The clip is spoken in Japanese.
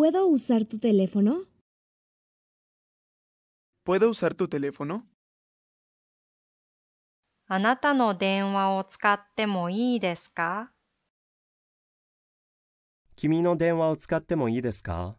¿Puedo usar tu teléfono? ¿Puedo usar tu teléfono? あなたの電話を使ってもいいですか君の電話を使ってもいいですか